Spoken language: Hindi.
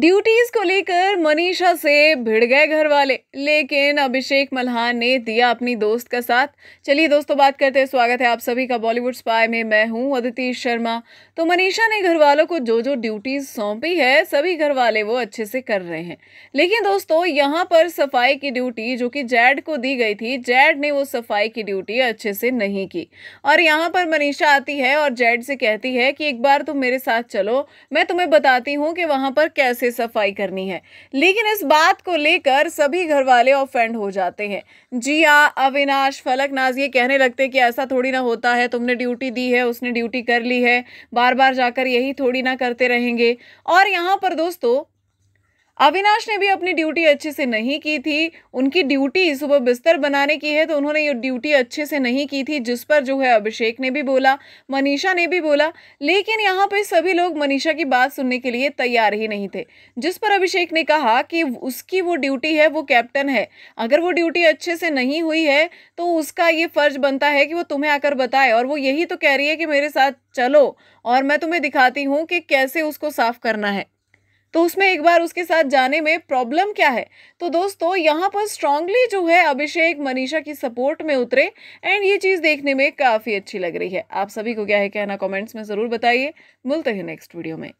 ड्यूटीज को लेकर मनीषा से भिड़ गए घर वाले लेकिन अभिषेक मल्हान ने दिया अपनी दोस्त का साथ चलिए दोस्तों बात करते हैं स्वागत है आप सभी का बॉलीवुड स्पाई में मैं हूं अदिति शर्मा तो मनीषा ने घर वालों को जो जो ड्यूटीज सौंपी है सभी घर वाले वो अच्छे से कर रहे हैं लेकिन दोस्तों यहाँ पर सफाई की ड्यूटी जो कि जैड को दी गई थी जैड ने वो सफाई की ड्यूटी अच्छे से नहीं की और यहाँ पर मनीषा आती है और जैड से कहती है कि एक बार तुम मेरे साथ चलो मैं तुम्हें बताती हूँ कि वहाँ पर कैसे सफाई करनी है लेकिन इस बात को लेकर सभी घर वाले ऑफेंड हो जाते हैं जी हाँ अविनाश फलकनाज ये कहने लगते कि ऐसा थोड़ी ना होता है तुमने ड्यूटी दी है उसने ड्यूटी कर ली है बार बार जाकर यही थोड़ी ना करते रहेंगे और यहाँ पर दोस्तों अविनाश ने भी अपनी ड्यूटी अच्छे से नहीं की थी उनकी ड्यूटी सुबह बिस्तर बनाने की है तो उन्होंने ये ड्यूटी अच्छे से नहीं की थी जिस पर जो है अभिषेक ने भी बोला मनीषा ने भी बोला लेकिन यहाँ पे सभी लोग मनीषा की बात सुनने के लिए तैयार ही नहीं थे जिस पर अभिषेक ने कहा कि उसकी वो ड्यूटी है वो कैप्टन है अगर वो ड्यूटी अच्छे से नहीं हुई है तो उसका ये फर्ज बनता है कि वो तुम्हें आकर बताए और वो यही तो कह रही है कि मेरे साथ चलो और मैं तुम्हें दिखाती हूँ कि कैसे उसको साफ करना है तो उसमें एक बार उसके साथ जाने में प्रॉब्लम क्या है तो दोस्तों यहाँ पर स्ट्रांगली जो है अभिषेक मनीषा की सपोर्ट में उतरे एंड ये चीज़ देखने में काफ़ी अच्छी लग रही है आप सभी को क्या है कहना कमेंट्स में ज़रूर बताइए मिलते हैं नेक्स्ट वीडियो में